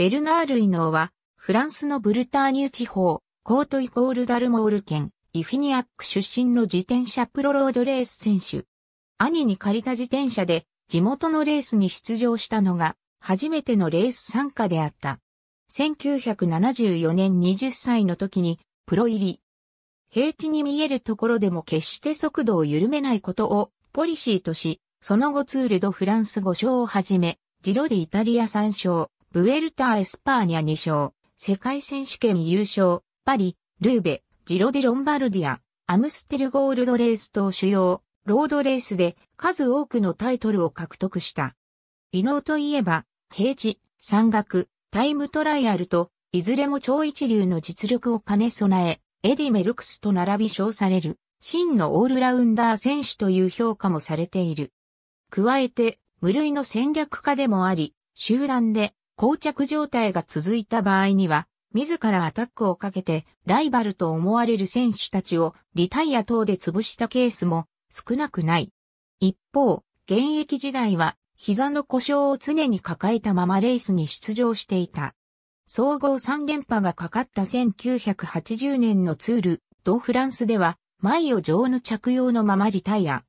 ベルナールイノーは、フランスのブルターニュ地方、コートイコールダルモール県、イフィニアック出身の自転車プロロードレース選手。兄に借りた自転車で、地元のレースに出場したのが、初めてのレース参加であった。1974年20歳の時に、プロ入り。平地に見えるところでも決して速度を緩めないことをポリシーとし、その後ツールドフランス5勝をはじめ、ジロでイタリア3勝、ブエルター・エスパーニャ2勝、世界選手権優勝、パリ、ルーベ、ジロデ・ロンバルディア、アムステルゴールドレース等主要、ロードレースで数多くのタイトルを獲得した。異能といえば、平地、山岳、タイムトライアルと、いずれも超一流の実力を兼ね備え、エディ・メルクスと並び称される、真のオールラウンダー選手という評価もされている。加えて、無類の戦略家でもあり、集団で膠着状態が続いた場合には、自らアタックをかけて、ライバルと思われる選手たちをリタイア等で潰したケースも少なくない。一方、現役時代は膝の故障を常に抱えたままレースに出場していた。総合3連覇がかかった1980年のツール、ドフランスでは、前を上の着用のままリタイア。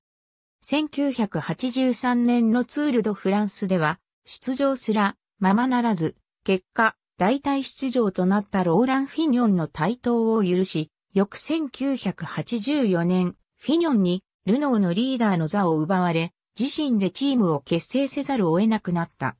1983年のツールドフランスでは、出場すらままならず、結果、代替出場となったローラン・フィニョンの台頭を許し、翌1984年、フィニョンにルノーのリーダーの座を奪われ、自身でチームを結成せざるを得なくなった。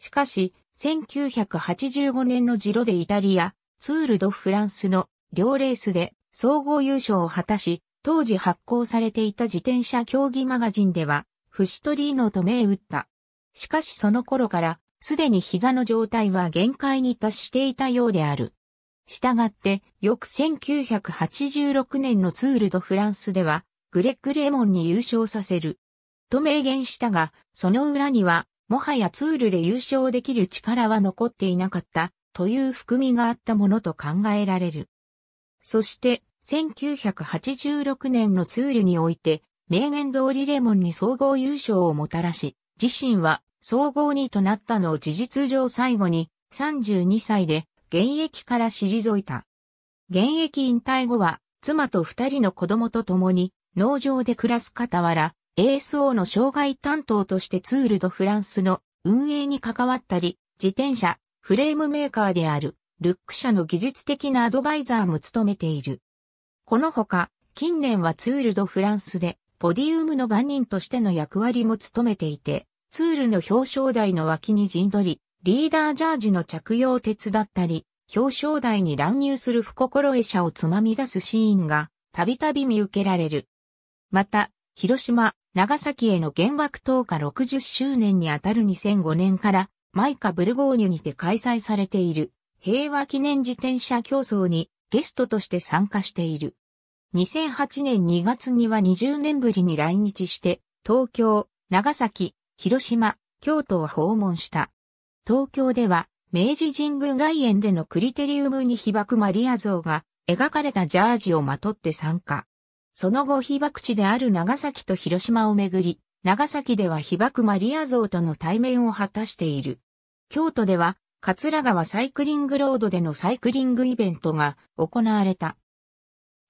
しかし、1985年のジロでイタリア、ツール・ド・フランスの両レースで総合優勝を果たし、当時発行されていた自転車競技マガジンでは、フシトリーノと銘打った。しかしその頃から、すでに膝の状態は限界に達していたようである。したがって、翌1986年のツールドフランスでは、グレッグ・レモンに優勝させる。と明言したが、その裏には、もはやツールで優勝できる力は残っていなかった、という含みがあったものと考えられる。そして、1986年のツールにおいて、名言通りレモンに総合優勝をもたらし、自身は総合2となったのを事実上最後に32歳で現役から退いた。現役引退後は妻と二人の子供と共に農場で暮らす傍ら ASO の障害担当としてツールドフランスの運営に関わったり、自転車、フレームメーカーであるルック社の技術的なアドバイザーも務めている。このほか、近年はツールドフランスでポディウムの番人としての役割も務めていて、ツールの表彰台の脇に陣取り、リーダージャージの着用を手伝ったり、表彰台に乱入する不心得者をつまみ出すシーンが、たびたび見受けられる。また、広島、長崎への原爆投下60周年にあたる2005年から、マイカブルゴーニュにて開催されている、平和記念自転車競争に、ゲストとして参加している。2008年2月には20年ぶりに来日して、東京、長崎、広島、京都を訪問した。東京では、明治神宮外苑でのクリテリウムに被爆マリア像が描かれたジャージをまとって参加。その後被爆地である長崎と広島をめぐり、長崎では被爆マリア像との対面を果たしている。京都では、桂川サイクリングロードでのサイクリングイベントが行われた。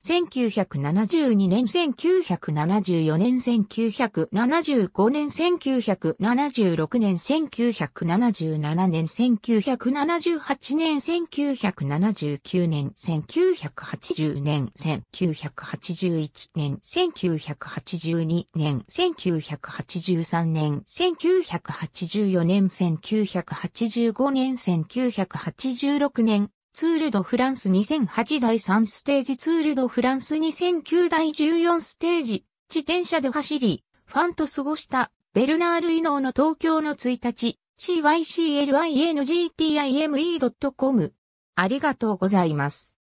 1972年、1974年、1975年、1976年、1977年、1978年、1979年、1980年、1981年、1982年、1983年、1984年、1985年、1986年、ツールドフランス2008第3ステージツールドフランス2009第14ステージ、自転車で走り、ファンと過ごしたベルナール・イノーの東京の1日、cyclingtime.com ありがとうございます。